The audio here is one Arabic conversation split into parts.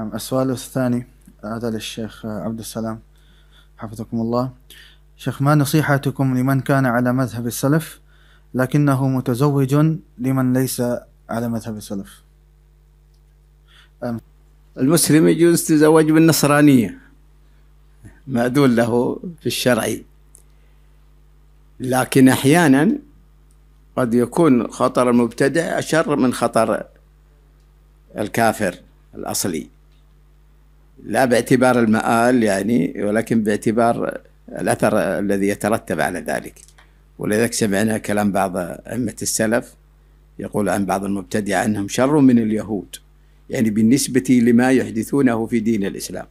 السؤال الثاني هذا للشيخ عبد السلام حفظكم الله شيخ ما نصيحتكم لمن كان على مذهب السلف لكنه متزوج لمن ليس على مذهب السلف المسلم يجوز تزوج بالنصرانية مأذون له في الشرع لكن أحيانا قد يكون خطر المبتدع أشر من خطر الكافر الأصلي لا باعتبار المآل يعني ولكن باعتبار الأثر الذي يترتب على ذلك ولذلك سمعنا كلام بعض أئمة السلف يقول عن بعض المبتدع أنهم شر من اليهود يعني بالنسبة لما يحدثونه في دين الإسلام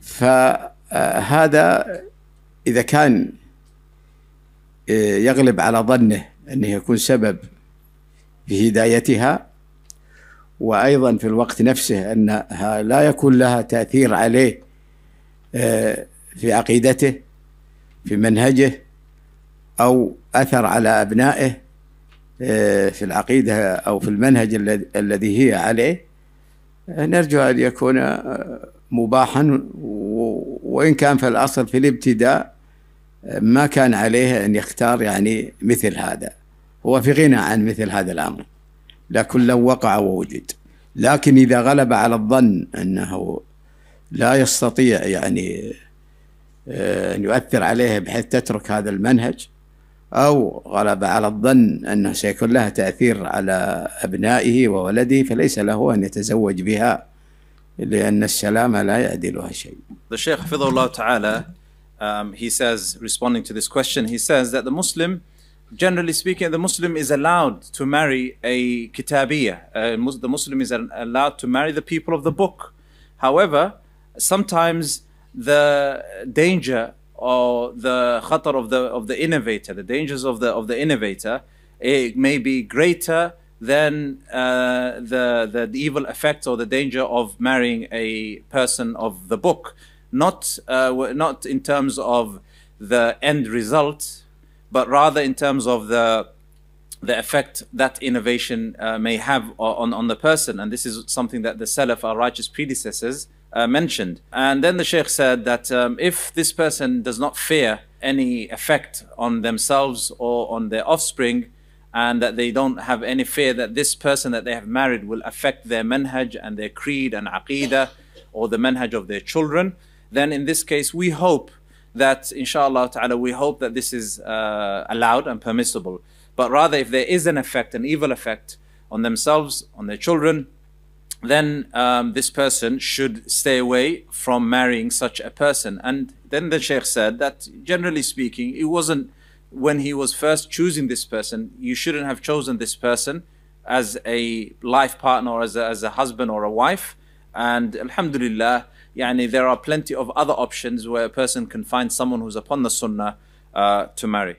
فهذا إذا كان آه، يغلب على ظنه أنه يكون سبب في هدايتها وايضا في الوقت نفسه انها لا يكون لها تاثير عليه آه، في عقيدته في منهجه او اثر على ابنائه آه، في العقيده او في المنهج الذي هي عليه آه، نرجو ان يكون مباحا وان كان في الاصل في الابتداء ما كان عليه ان يختار يعني مثل هذا هو في غنى عن مثل هذا الامر لكن لو وقع ووجد لكن إذا غلب على الظن أنه لا يستطيع يعني آه، أن يؤثر عليه بحيث تترك هذا المنهج أو غلب على الظن أنه سيكون لها تأثير على أبنائه وولده فليس له أن يتزوج بها لأن السلام لا يعدلها شيء. The Sheikh حفظه الله تعالى um, he says responding to this question he says that the Muslim generally speaking, the Muslim is allowed to marry a kitabiyah. Uh, the Muslim is allowed to marry the people of the book. However, sometimes the danger or the khatar of the of the innovator, the dangers of the of the innovator, it may be greater than uh, the, the evil effect or the danger of marrying a person of the book. Not uh, not in terms of the end result, but rather in terms of the the effect that innovation uh, may have on, on the person. And this is something that the Salaf, our righteous predecessors, uh, mentioned. And then the Sheikh said that um, if this person does not fear any effect on themselves or on their offspring, and that they don't have any fear that this person that they have married will affect their manhaj and their creed and aqidah or the manhaj of their children, then in this case, we hope that inshallah ta'ala we hope that this is uh, allowed and permissible but rather if there is an effect an evil effect on themselves on their children then um, this person should stay away from marrying such a person and then the sheikh said that generally speaking it wasn't when he was first choosing this person you shouldn't have chosen this person as a life partner or as a, as a husband or a wife and alhamdulillah, yani there are plenty of other options where a person can find someone who's upon the sunnah uh, to marry.